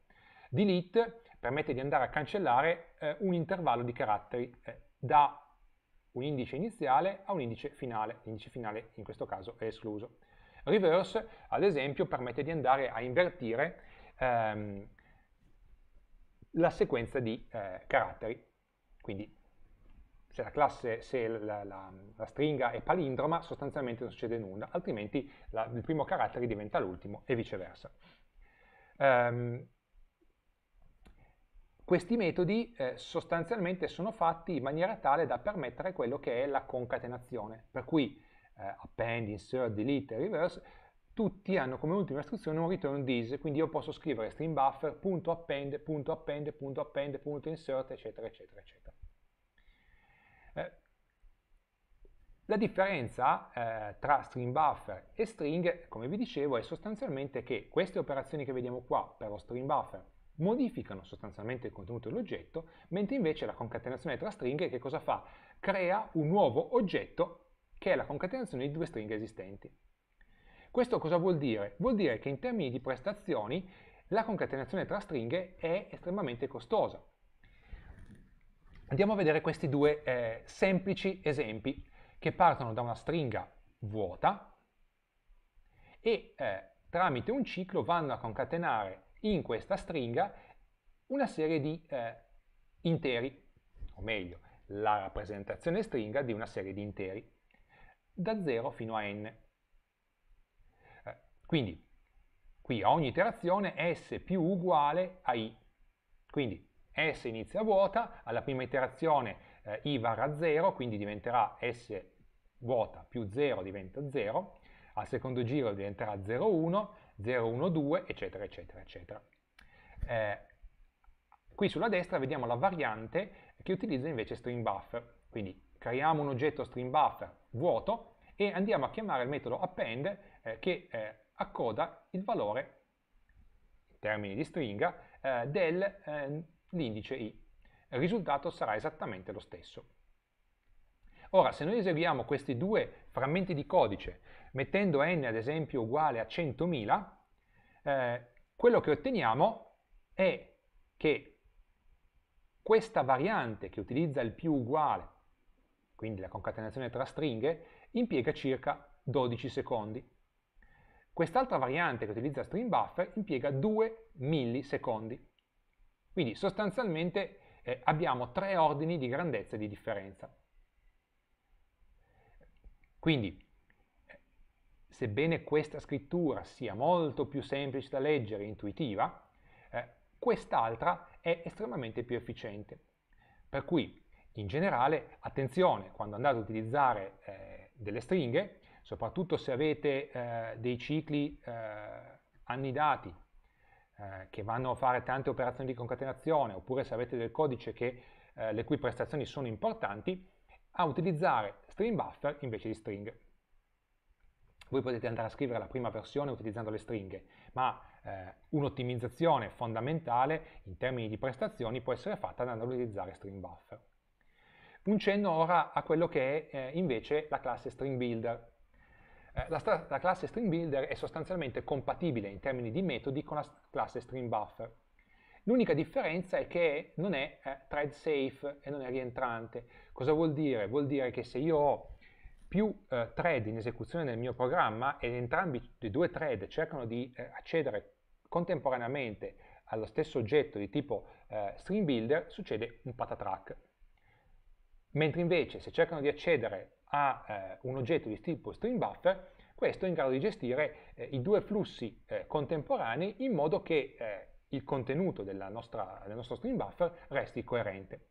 Delete permette di andare a cancellare eh, un intervallo di caratteri eh, da un indice iniziale a un indice finale, l'indice finale in questo caso è escluso. Reverse, ad esempio, permette di andare a invertire ehm, la sequenza di eh, caratteri, quindi se la classe, se la, la, la stringa è palindroma, sostanzialmente non succede nulla, altrimenti la, il primo carattere diventa l'ultimo e viceversa. Um, questi metodi eh, sostanzialmente sono fatti in maniera tale da permettere quello che è la concatenazione, per cui eh, append, insert, delete e reverse tutti hanno come ultima istruzione un return this, quindi io posso scrivere string buffer.append.append.append.insert eccetera eccetera eccetera. La differenza eh, tra string buffer e string, come vi dicevo, è sostanzialmente che queste operazioni che vediamo qua per lo string buffer modificano sostanzialmente il contenuto dell'oggetto, mentre invece la concatenazione tra stringhe che cosa fa? Crea un nuovo oggetto che è la concatenazione di due stringhe esistenti. Questo cosa vuol dire? Vuol dire che in termini di prestazioni la concatenazione tra stringhe è estremamente costosa. Andiamo a vedere questi due eh, semplici esempi che partono da una stringa vuota e eh, tramite un ciclo vanno a concatenare in questa stringa una serie di eh, interi, o meglio, la rappresentazione stringa di una serie di interi, da 0 fino a n. Eh, quindi, qui a ogni iterazione s più uguale a i. Quindi s inizia vuota, alla prima iterazione eh, i varrà 0, quindi diventerà S vuota più 0 diventa 0, al secondo giro diventerà 0,1, 0,12, eccetera, eccetera, eccetera. Eh, qui sulla destra vediamo la variante che utilizza invece string buffer, quindi creiamo un oggetto string buffer vuoto e andiamo a chiamare il metodo append eh, che eh, accoda il valore, in termini di stringa, eh, dell'indice eh, i il risultato sarà esattamente lo stesso. Ora, se noi eseguiamo questi due frammenti di codice mettendo n ad esempio uguale a 100.000, eh, quello che otteniamo è che questa variante che utilizza il più uguale, quindi la concatenazione tra stringhe, impiega circa 12 secondi. Quest'altra variante che utilizza string buffer impiega 2 millisecondi. Quindi sostanzialmente eh, abbiamo tre ordini di grandezza di differenza. Quindi, sebbene questa scrittura sia molto più semplice da leggere e intuitiva, eh, quest'altra è estremamente più efficiente. Per cui, in generale, attenzione quando andate ad utilizzare eh, delle stringhe, soprattutto se avete eh, dei cicli eh, annidati eh, che vanno a fare tante operazioni di concatenazione, oppure se avete del codice che, eh, le cui prestazioni sono importanti, a utilizzare string buffer invece di string. Voi potete andare a scrivere la prima versione utilizzando le stringhe, ma eh, un'ottimizzazione fondamentale in termini di prestazioni può essere fatta andando ad utilizzare string buffer. Un cenno ora a quello che è eh, invece la classe string builder. Eh, la, la, classe string builder è sostanzialmente compatibile in termini di metodi con la, classe string buffer. L'unica differenza è che non è eh, thread safe e non è rientrante. Cosa vuol dire? Vuol dire che se io ho più eh, thread in esecuzione nel mio programma e entrambi i due thread cercano di eh, accedere contemporaneamente allo stesso oggetto di tipo eh, string builder, succede un patatrack. Mentre invece se cercano di accedere a eh, un oggetto di tipo string buffer, questo è in grado di gestire eh, i due flussi eh, contemporanei in modo che eh, il contenuto nostra, del nostro string buffer resti coerente.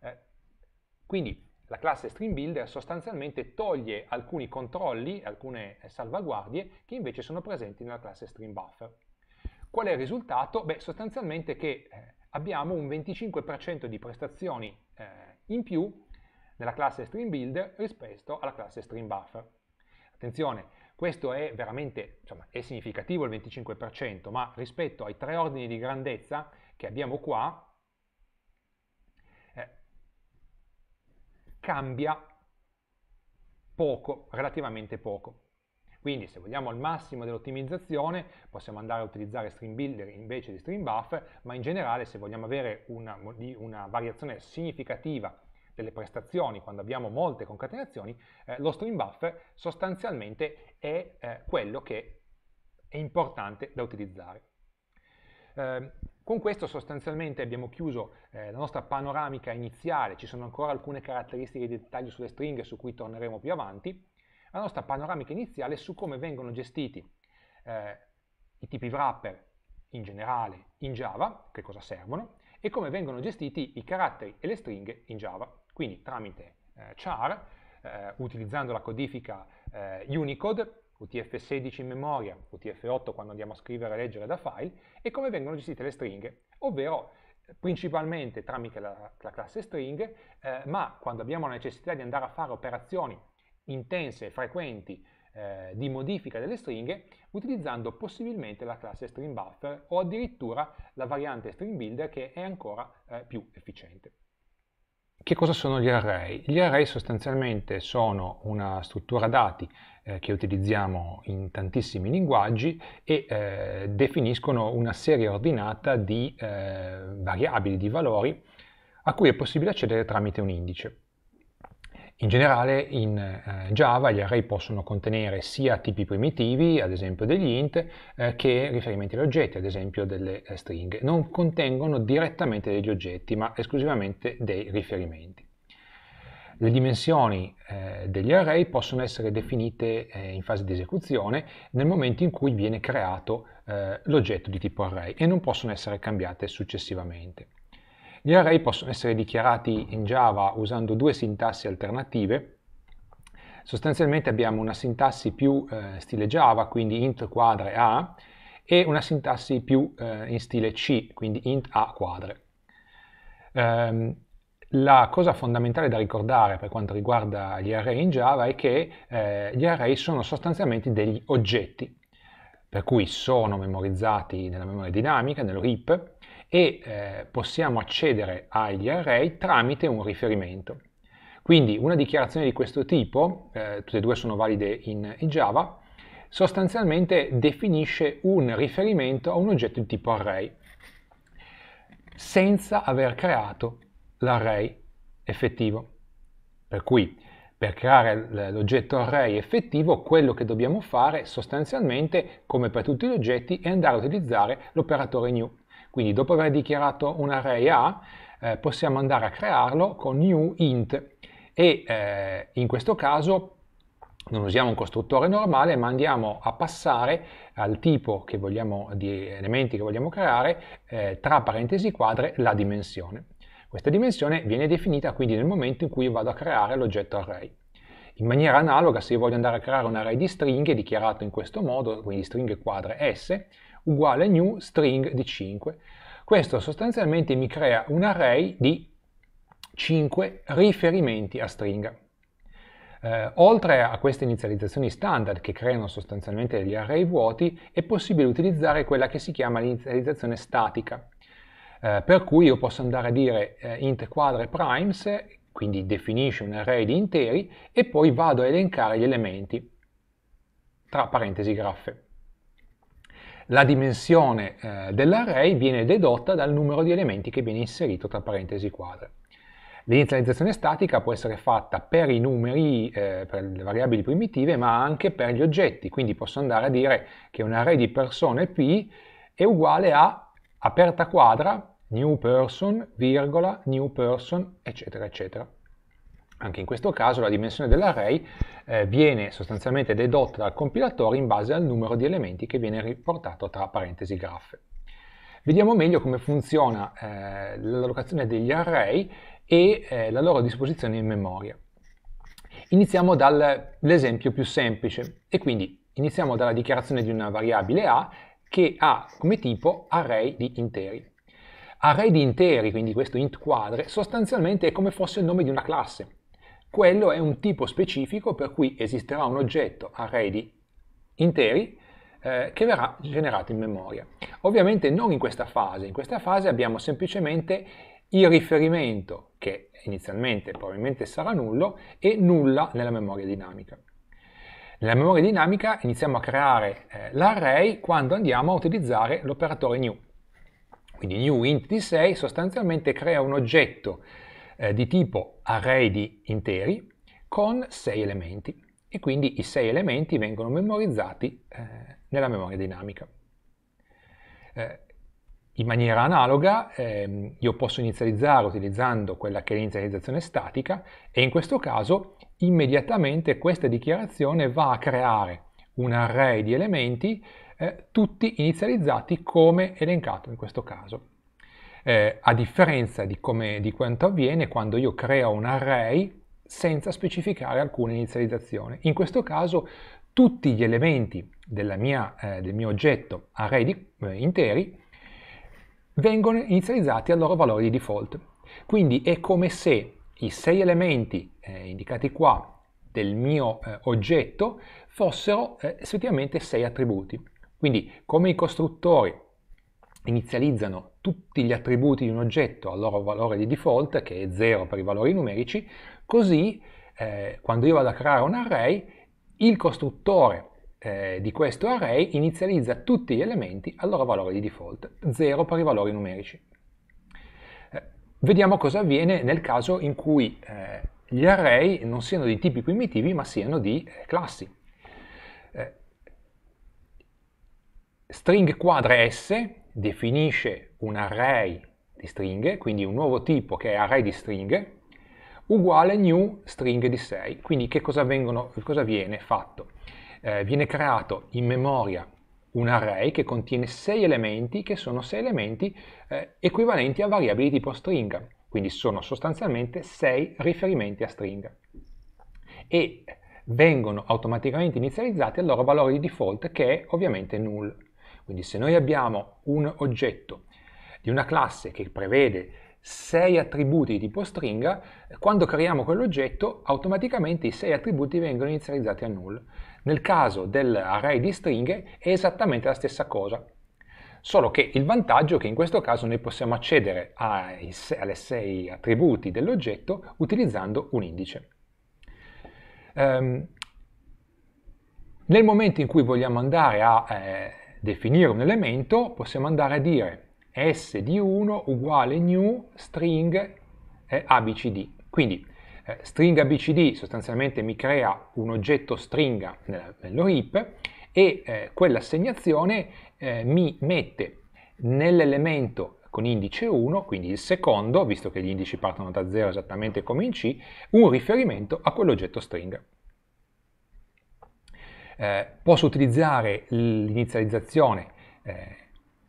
Eh, quindi la classe string builder sostanzialmente toglie alcuni controlli, alcune eh, salvaguardie che invece sono presenti nella classe string buffer. Qual è il risultato? Beh, sostanzialmente che eh, abbiamo un 25% di prestazioni in più nella classe string builder rispetto alla classe string buffer. Attenzione, questo è veramente insomma, è significativo il 25%, ma rispetto ai tre ordini di grandezza che abbiamo qua, eh, cambia poco, relativamente poco. Quindi se vogliamo il massimo dell'ottimizzazione possiamo andare a utilizzare Stream Builder invece di Stream Buff, ma in generale se vogliamo avere una, una variazione significativa delle prestazioni, quando abbiamo molte concatenazioni, eh, lo stream buffer sostanzialmente è eh, quello che è importante da utilizzare. Eh, con questo sostanzialmente abbiamo chiuso eh, la nostra panoramica iniziale, ci sono ancora alcune caratteristiche di dettaglio sulle stringhe su cui torneremo più avanti, la nostra panoramica iniziale su come vengono gestiti eh, i tipi wrapper in generale in Java, che cosa servono, e come vengono gestiti i caratteri e le stringhe in Java. Quindi tramite eh, char, eh, utilizzando la codifica eh, Unicode, UTF-16 in memoria, UTF-8 quando andiamo a scrivere e leggere da file, e come vengono gestite le stringhe, ovvero principalmente tramite la, la classe stringhe, eh, ma quando abbiamo la necessità di andare a fare operazioni intense e frequenti eh, di modifica delle stringhe utilizzando possibilmente la classe string buffer o addirittura la variante string builder che è ancora eh, più efficiente. Che cosa sono gli array? Gli array sostanzialmente sono una struttura dati eh, che utilizziamo in tantissimi linguaggi e eh, definiscono una serie ordinata di eh, variabili, di valori a cui è possibile accedere tramite un indice. In generale in eh, Java gli array possono contenere sia tipi primitivi, ad esempio degli int, eh, che riferimenti agli oggetti, ad esempio delle eh, stringhe. Non contengono direttamente degli oggetti, ma esclusivamente dei riferimenti. Le dimensioni eh, degli array possono essere definite eh, in fase di esecuzione nel momento in cui viene creato eh, l'oggetto di tipo array e non possono essere cambiate successivamente. Gli array possono essere dichiarati in Java usando due sintassi alternative. Sostanzialmente abbiamo una sintassi più eh, stile Java, quindi int quadre A, e una sintassi più eh, in stile C, quindi int A quadre. Um, la cosa fondamentale da ricordare per quanto riguarda gli array in Java è che eh, gli array sono sostanzialmente degli oggetti, per cui sono memorizzati nella memoria dinamica, nello heap, e eh, possiamo accedere agli array tramite un riferimento. Quindi una dichiarazione di questo tipo, eh, tutte e due sono valide in, in Java, sostanzialmente definisce un riferimento a un oggetto di tipo array senza aver creato l'array effettivo. Per cui per creare l'oggetto array effettivo quello che dobbiamo fare sostanzialmente come per tutti gli oggetti è andare a utilizzare l'operatore new quindi dopo aver dichiarato un array A, eh, possiamo andare a crearlo con new int e eh, in questo caso non usiamo un costruttore normale ma andiamo a passare al tipo che vogliamo, di elementi che vogliamo creare eh, tra parentesi quadre la dimensione. Questa dimensione viene definita quindi nel momento in cui vado a creare l'oggetto array. In maniera analoga, se io voglio andare a creare un array di stringhe dichiarato in questo modo, quindi stringhe quadre S, uguale new string di 5. Questo sostanzialmente mi crea un array di 5 riferimenti a stringa. Eh, oltre a queste inizializzazioni standard che creano sostanzialmente degli array vuoti, è possibile utilizzare quella che si chiama l'inizializzazione statica, eh, per cui io posso andare a dire eh, int quadre primes, quindi definisce un array di interi, e poi vado a elencare gli elementi, tra parentesi graffe la dimensione eh, dell'array viene dedotta dal numero di elementi che viene inserito tra parentesi quadre. L'inizializzazione statica può essere fatta per i numeri, eh, per le variabili primitive, ma anche per gli oggetti, quindi posso andare a dire che un array di persone P è uguale a aperta quadra, new person, virgola, new person, eccetera, eccetera. Anche in questo caso la dimensione dell'array eh, viene sostanzialmente dedotta dal compilatore in base al numero di elementi che viene riportato tra parentesi graffe. Vediamo meglio come funziona eh, l'allocazione degli array e eh, la loro disposizione in memoria. Iniziamo dall'esempio più semplice e quindi iniziamo dalla dichiarazione di una variabile a che ha come tipo array di interi. Array di interi, quindi questo int quadre, sostanzialmente è come fosse il nome di una classe quello è un tipo specifico per cui esisterà un oggetto array di interi eh, che verrà generato in memoria. Ovviamente non in questa fase, in questa fase abbiamo semplicemente il riferimento che inizialmente probabilmente sarà nullo e nulla nella memoria dinamica. Nella memoria dinamica iniziamo a creare eh, l'array quando andiamo a utilizzare l'operatore new. Quindi new int di 6 sostanzialmente crea un oggetto eh, di tipo array di interi con 6 elementi e quindi i 6 elementi vengono memorizzati eh, nella memoria dinamica. Eh, in maniera analoga ehm, io posso inizializzare utilizzando quella che è l'inizializzazione statica e in questo caso immediatamente questa dichiarazione va a creare un array di elementi eh, tutti inizializzati come elencato in questo caso eh, a differenza di, come, di quanto avviene quando io creo un array senza specificare alcuna inizializzazione. In questo caso tutti gli elementi mia, eh, del mio oggetto array di, eh, interi vengono inizializzati al loro valore di default. Quindi è come se i sei elementi eh, indicati qua del mio eh, oggetto fossero eh, effettivamente sei attributi. Quindi come i costruttori inizializzano tutti gli attributi di un oggetto al loro valore di default, che è 0 per i valori numerici, così eh, quando io vado a creare un array, il costruttore eh, di questo array inizializza tutti gli elementi al loro valore di default, 0 per i valori numerici. Eh, vediamo cosa avviene nel caso in cui eh, gli array non siano di tipi primitivi, ma siano di eh, classi. Eh, string quadre S definisce un array di stringhe, quindi un nuovo tipo che è array di stringhe, uguale new string di 6. Quindi che cosa, vengono, cosa viene fatto? Eh, viene creato in memoria un array che contiene 6 elementi, che sono 6 elementi eh, equivalenti a variabili tipo stringa. Quindi sono sostanzialmente 6 riferimenti a stringa. E vengono automaticamente inizializzati al loro valore di default che è ovviamente null. Quindi se noi abbiamo un oggetto di una classe che prevede sei attributi di tipo stringa, quando creiamo quell'oggetto automaticamente i sei attributi vengono inizializzati a null. Nel caso dell'array di stringhe è esattamente la stessa cosa, solo che il vantaggio è che in questo caso noi possiamo accedere ai sei attributi dell'oggetto utilizzando un indice. Um, nel momento in cui vogliamo andare a eh, definire un elemento possiamo andare a dire s di 1 uguale new string abcd. Quindi eh, string abcd sostanzialmente mi crea un oggetto stringa nel, nello heap e eh, quell'assegnazione eh, mi mette nell'elemento con indice 1, quindi il secondo, visto che gli indici partono da 0 esattamente come in C, un riferimento a quell'oggetto stringa. Eh, posso utilizzare l'inizializzazione eh,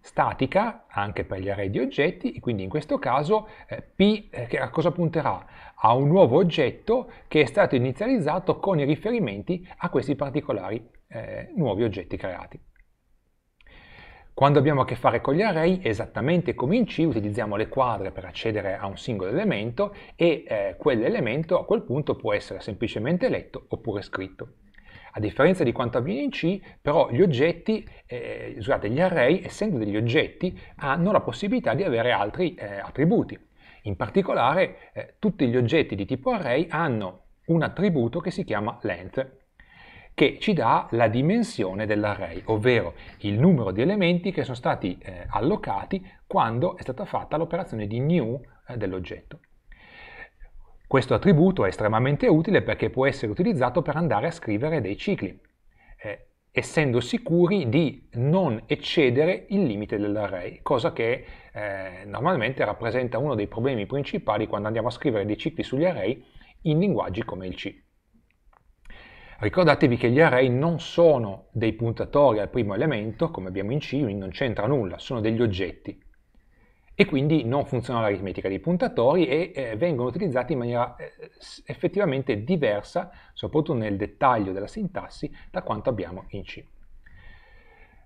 statica anche per gli array di oggetti e quindi in questo caso eh, P eh, a cosa punterà? A un nuovo oggetto che è stato inizializzato con i riferimenti a questi particolari eh, nuovi oggetti creati. Quando abbiamo a che fare con gli array, esattamente come in C, utilizziamo le quadre per accedere a un singolo elemento e eh, quell'elemento a quel punto può essere semplicemente letto oppure scritto. A differenza di quanto avviene in C, però gli oggetti, eh, scusate, gli array, essendo degli oggetti, hanno la possibilità di avere altri eh, attributi. In particolare, eh, tutti gli oggetti di tipo array hanno un attributo che si chiama length, che ci dà la dimensione dell'array, ovvero il numero di elementi che sono stati eh, allocati quando è stata fatta l'operazione di new eh, dell'oggetto. Questo attributo è estremamente utile perché può essere utilizzato per andare a scrivere dei cicli, eh, essendo sicuri di non eccedere il limite dell'array, cosa che eh, normalmente rappresenta uno dei problemi principali quando andiamo a scrivere dei cicli sugli array in linguaggi come il C. Ricordatevi che gli array non sono dei puntatori al primo elemento, come abbiamo in C, quindi non c'entra nulla, sono degli oggetti e quindi non funziona l'aritmetica dei puntatori e eh, vengono utilizzati in maniera eh, effettivamente diversa, soprattutto nel dettaglio della sintassi, da quanto abbiamo in C.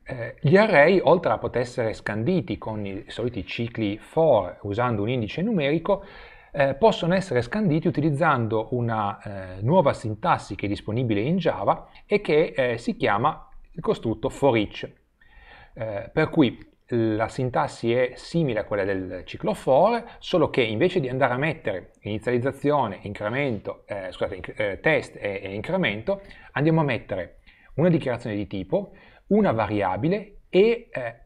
Eh, gli array, oltre a poter essere scanditi con i soliti cicli for usando un indice numerico, eh, possono essere scanditi utilizzando una eh, nuova sintassi che è disponibile in Java e che si chiama il costrutto for each. per cui la sintassi è simile a quella del ciclo for, solo che invece di andare a mettere inizializzazione, incremento, eh, scusate, inc eh, test e, e incremento, andiamo a mettere una dichiarazione di tipo, una variabile e eh,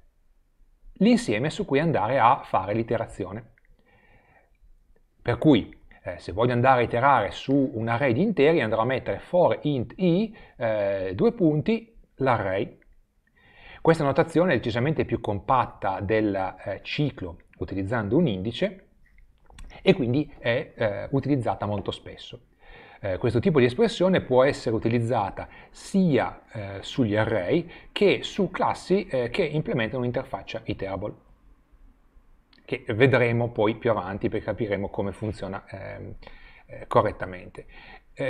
l'insieme su cui andare a fare l'iterazione. Per cui eh, se voglio andare a iterare su un array di interi andrò a mettere for int i, eh, due punti, l'array. Questa notazione è decisamente più compatta del eh, ciclo utilizzando un indice e quindi è eh, utilizzata molto spesso. Eh, questo tipo di espressione può essere utilizzata sia eh, sugli array che su classi eh, che implementano un'interfaccia iterable, che vedremo poi più avanti perché capiremo come funziona ehm, eh, correttamente.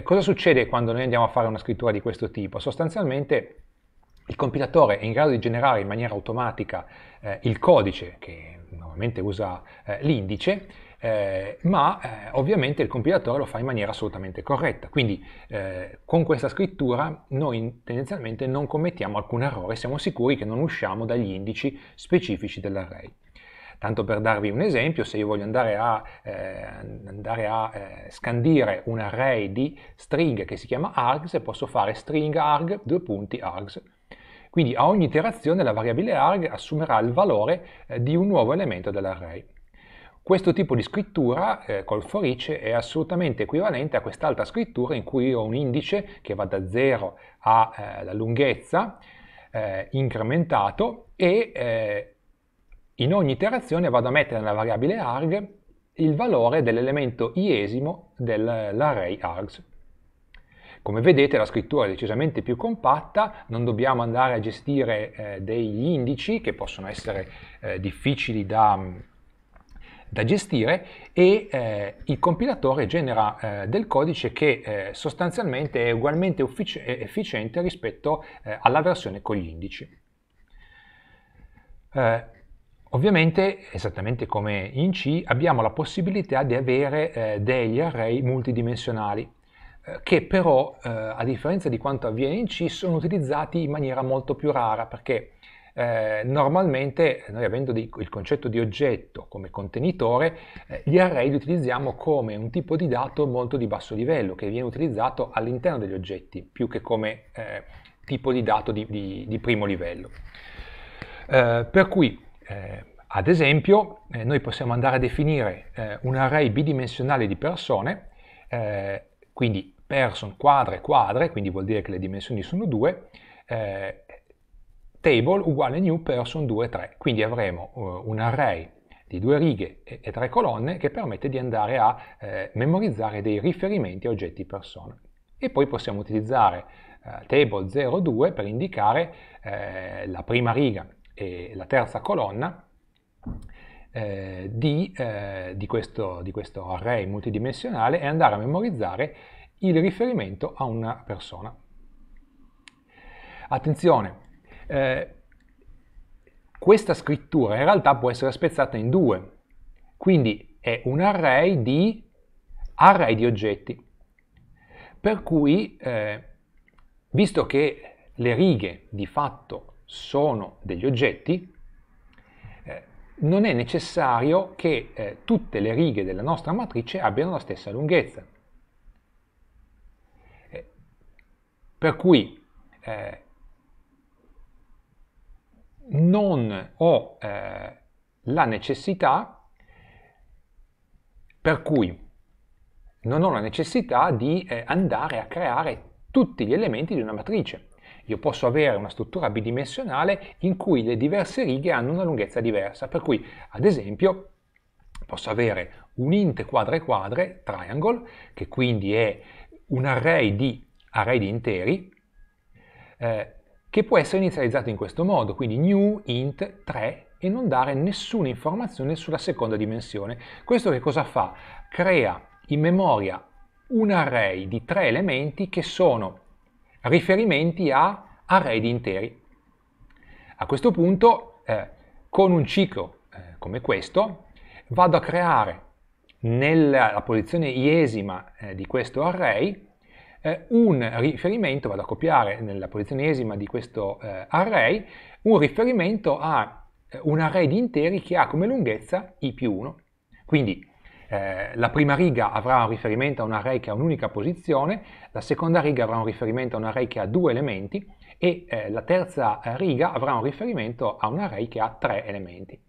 cosa succede quando noi andiamo a fare una scrittura di questo tipo? Sostanzialmente il compilatore è in grado di generare in maniera automatica eh, il codice che normalmente usa eh, l'indice, eh, ma eh, ovviamente il compilatore lo fa in maniera assolutamente corretta. Quindi eh, con questa scrittura noi tendenzialmente non commettiamo alcun errore, siamo sicuri che non usciamo dagli indici specifici dell'array. Tanto per darvi un esempio, se io voglio andare a, eh, andare a eh, scandire un array di stringhe che si chiama args, posso fare string arg, due punti args, quindi a ogni iterazione la variabile arg assumerà il valore eh, di un nuovo elemento dell'array. Questo tipo di scrittura eh, col for each è assolutamente equivalente a quest'altra scrittura in cui ho un indice che va da 0 alla eh, lunghezza eh, incrementato e eh, in ogni iterazione vado a mettere nella variabile arg il valore dell'elemento iesimo dell'array args. Come vedete la scrittura è decisamente più compatta, non dobbiamo andare a gestire eh, degli indici che possono essere eh, difficili da, da, gestire e eh, il compilatore genera eh, del codice che eh, sostanzialmente è ugualmente efficiente rispetto eh, alla versione con gli indici. Ovviamente, esattamente come in C, abbiamo la possibilità di avere eh, degli array multidimensionali che però, eh, a differenza di quanto avviene in C, sono utilizzati in maniera molto più rara, perché eh, normalmente noi avendo di, il concetto di oggetto come contenitore, eh, gli array li utilizziamo come un tipo di dato molto di basso livello, che viene utilizzato all'interno degli oggetti, più che come eh, tipo di dato di, di, di primo livello. Eh, per cui, eh, ad esempio, noi possiamo andare a definire un array bidimensionale di persone, quindi person quadre quadre, quindi vuol dire che le dimensioni sono 2, eh, table uguale new person 2 3. Quindi avremo uh, un array di due righe e, e, tre colonne che permette di andare a eh, memorizzare dei riferimenti a oggetti persona. E poi possiamo utilizzare eh, table 02 per indicare eh, la prima riga e la terza colonna eh, di, eh, di, questo, di, questo, array multidimensionale e andare a memorizzare il riferimento a una persona. Attenzione, eh, questa scrittura in realtà può essere spezzata in due, quindi è un array di array di oggetti. Per cui, eh, visto che le righe di fatto sono degli oggetti, eh, non è necessario che eh, tutte le righe della nostra matrice abbiano la stessa lunghezza. Per cui eh, non ho eh, la necessità, per cui non ho la necessità di eh, andare a creare tutti gli elementi di una matrice. Io posso avere una struttura bidimensionale in cui le diverse righe hanno una lunghezza diversa, per cui ad esempio posso avere un int quadre quadre, triangle, che quindi è un array di array di interi, eh, che può essere inizializzato in questo modo, quindi new int 3 e non dare nessuna informazione sulla seconda dimensione. Questo che cosa fa? Crea in memoria un array di tre elementi che sono riferimenti a array di interi. A questo punto, eh, con un ciclo eh, come questo, vado a creare nella posizione iesima eh, di questo array eh, un riferimento, vado a copiare nella posizionesima di questo eh, array, un riferimento a eh, un array di interi che ha come lunghezza i più 1. Quindi eh, la prima riga avrà un riferimento a un array che ha un'unica posizione, la seconda riga avrà un riferimento a un array che ha due elementi e eh, la terza riga avrà un riferimento a un array che ha tre elementi.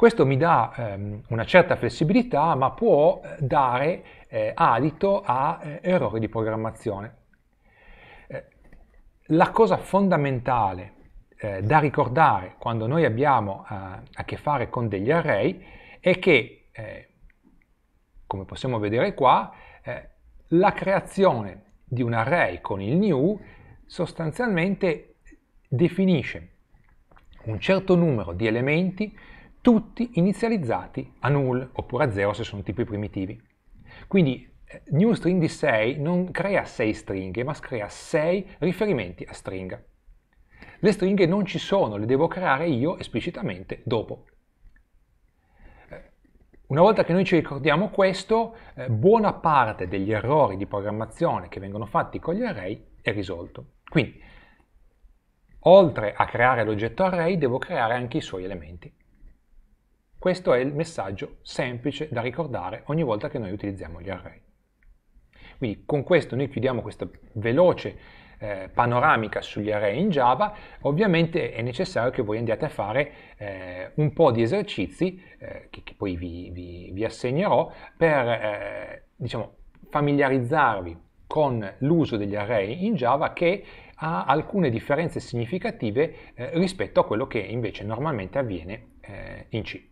Questo mi dà ehm, una certa flessibilità, ma può eh, dare eh, adito a eh, errori di programmazione. Eh, la cosa fondamentale eh, da ricordare quando noi abbiamo a che fare con degli array è che, come possiamo vedere qua, la creazione di un array con il new sostanzialmente definisce un certo numero di elementi tutti inizializzati a null oppure a zero se sono tipi primitivi. Quindi eh, new string di 6 non crea 6 stringhe, ma crea 6 riferimenti a stringa. Le stringhe non ci sono, le devo creare io esplicitamente dopo. Eh, una volta che noi ci ricordiamo questo, eh, buona parte degli errori di programmazione che vengono fatti con gli array è risolto. Quindi, oltre a creare l'oggetto array, devo creare anche i suoi elementi. Questo è il messaggio semplice da ricordare ogni volta che noi utilizziamo gli array. Quindi con questo noi chiudiamo questa veloce eh, panoramica sugli array in Java, ovviamente è necessario che voi andiate a fare eh, un po' di esercizi eh, che, che, poi vi, vi, vi assegnerò per eh, diciamo, familiarizzarvi con l'uso degli array in Java che ha alcune differenze significative eh, rispetto a quello che invece normalmente avviene eh, in C.